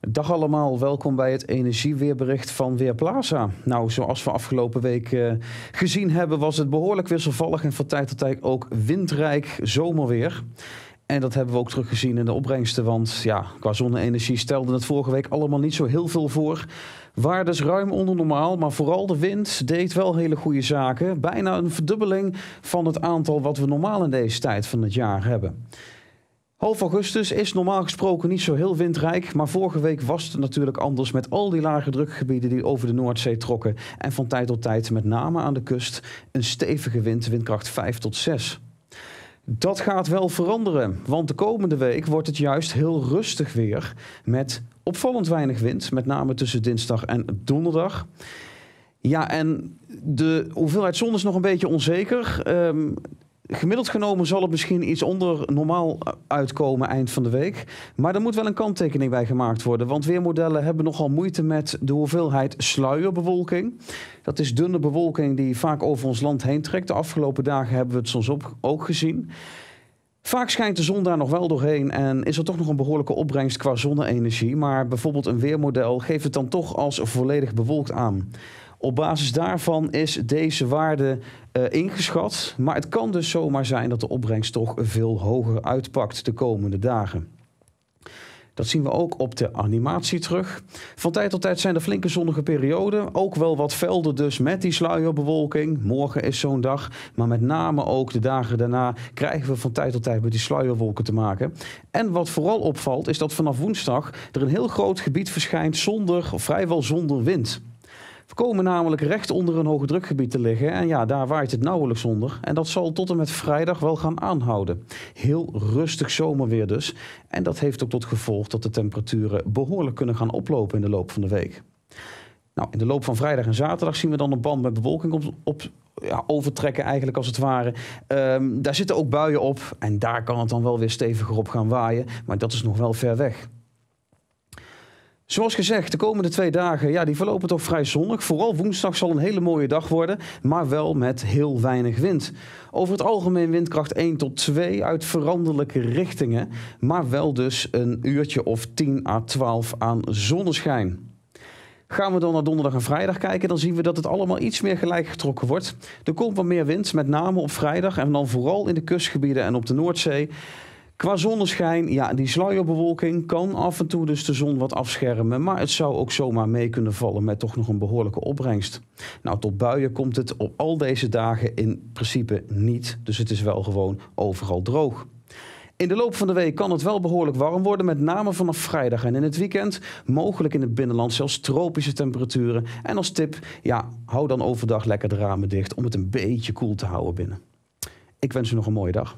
Dag allemaal, welkom bij het energieweerbericht van Weerplaza. Nou, zoals we afgelopen week eh, gezien hebben, was het behoorlijk wisselvallig en van tijd tot tijd ook windrijk zomerweer. En dat hebben we ook teruggezien in de opbrengsten, want ja, qua zonne-energie stelde het vorige week allemaal niet zo heel veel voor. Waardes ruim onder normaal, maar vooral de wind deed wel hele goede zaken. Bijna een verdubbeling van het aantal wat we normaal in deze tijd van het jaar hebben. Half augustus is normaal gesproken niet zo heel windrijk, maar vorige week was het natuurlijk anders met al die lage drukgebieden die over de Noordzee trokken en van tijd tot tijd, met name aan de kust, een stevige wind, windkracht 5 tot 6. Dat gaat wel veranderen, want de komende week wordt het juist heel rustig weer met opvallend weinig wind, met name tussen dinsdag en donderdag. Ja, en de hoeveelheid zon is nog een beetje onzeker. Um, Gemiddeld genomen zal het misschien iets onder normaal uitkomen eind van de week. Maar er moet wel een kanttekening bij gemaakt worden. Want weermodellen hebben nogal moeite met de hoeveelheid sluierbewolking. Dat is dunne bewolking die vaak over ons land heen trekt. De afgelopen dagen hebben we het soms ook gezien. Vaak schijnt de zon daar nog wel doorheen en is er toch nog een behoorlijke opbrengst qua zonne-energie. Maar bijvoorbeeld een weermodel geeft het dan toch als volledig bewolkt aan. Op basis daarvan is deze waarde eh, ingeschat, maar het kan dus zomaar zijn dat de opbrengst toch veel hoger uitpakt de komende dagen. Dat zien we ook op de animatie terug. Van tijd tot tijd zijn er flinke zonnige perioden. Ook wel wat velden dus met die sluierbewolking. Morgen is zo'n dag. Maar met name ook de dagen daarna krijgen we van tijd tot tijd met die sluierwolken te maken. En wat vooral opvalt is dat vanaf woensdag er een heel groot gebied verschijnt zonder, of vrijwel zonder wind. We komen namelijk recht onder een hoge drukgebied te liggen en ja, daar waait het nauwelijks onder. En dat zal tot en met vrijdag wel gaan aanhouden. Heel rustig zomerweer dus. En dat heeft ook tot gevolg dat de temperaturen behoorlijk kunnen gaan oplopen in de loop van de week. Nou, in de loop van vrijdag en zaterdag zien we dan een band met bewolking op, ja, overtrekken eigenlijk als het ware. Ehm, daar zitten ook buien op en daar kan het dan wel weer steviger op gaan waaien, maar dat is nog wel ver weg. Zoals gezegd, de komende twee dagen ja, die verlopen toch vrij zonnig. Vooral woensdag zal een hele mooie dag worden, maar wel met heel weinig wind. Over het algemeen windkracht 1 tot 2 uit veranderlijke richtingen, maar wel dus een uurtje of 10 à 12 aan zonneschijn. Gaan we dan naar donderdag en vrijdag kijken, dan zien we dat het allemaal iets meer gelijk getrokken wordt. Er komt wat meer wind, met name op vrijdag en dan vooral in de kustgebieden en op de Noordzee. Qua zonneschijn, ja, die sluierbewolking kan af en toe dus de zon wat afschermen, maar het zou ook zomaar mee kunnen vallen met toch nog een behoorlijke opbrengst. Nou, tot buien komt het op al deze dagen in principe niet, dus het is wel gewoon overal droog. In de loop van de week kan het wel behoorlijk warm worden, met name vanaf vrijdag en in het weekend. Mogelijk in het binnenland zelfs tropische temperaturen. En als tip, ja, hou dan overdag lekker de ramen dicht om het een beetje koel te houden binnen. Ik wens u nog een mooie dag.